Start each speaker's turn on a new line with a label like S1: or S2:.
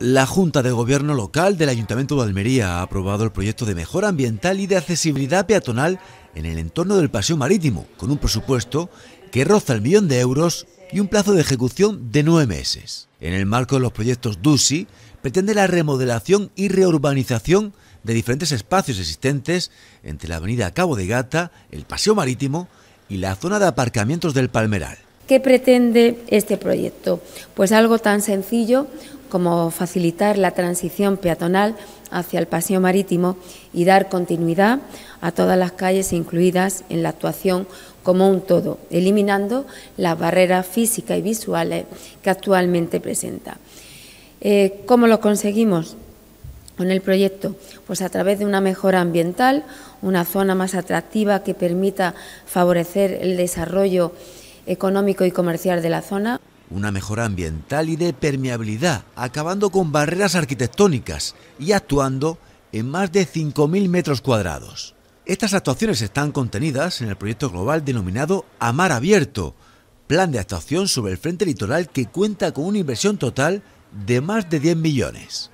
S1: La Junta de Gobierno Local del Ayuntamiento de Almería ha aprobado el proyecto de mejora ambiental y de accesibilidad peatonal en el entorno del paseo marítimo, con un presupuesto que roza el millón de euros y un plazo de ejecución de nueve meses. En el marco de los proyectos DUSI, pretende la remodelación y reurbanización de diferentes espacios existentes entre la avenida Cabo de Gata, el paseo marítimo y la zona de aparcamientos del Palmeral.
S2: ¿Qué pretende este proyecto? Pues algo tan sencillo como facilitar la transición peatonal hacia el paseo marítimo y dar continuidad a todas las calles incluidas en la actuación como un todo, eliminando las barreras físicas y visuales que actualmente presenta. Eh, ¿Cómo lo conseguimos? con el proyecto? Pues a través de una mejora ambiental, una zona más atractiva que permita favorecer el desarrollo económico y comercial de la zona
S1: una mejora ambiental y de permeabilidad, acabando con barreras arquitectónicas y actuando en más de 5.000 metros cuadrados. Estas actuaciones están contenidas en el proyecto global denominado Amar Abierto, plan de actuación sobre el frente litoral que cuenta con una inversión total de más de 10 millones.